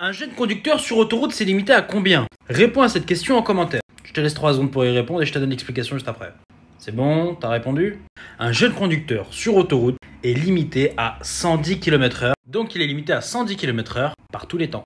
Un jeune de conducteur sur autoroute, c'est limité à combien Réponds à cette question en commentaire. Je te laisse 3 secondes pour y répondre et je te donne l'explication juste après. C'est bon, t'as répondu Un jeune de conducteur sur autoroute est limité à 110 km/h, donc il est limité à 110 km/h par tous les temps.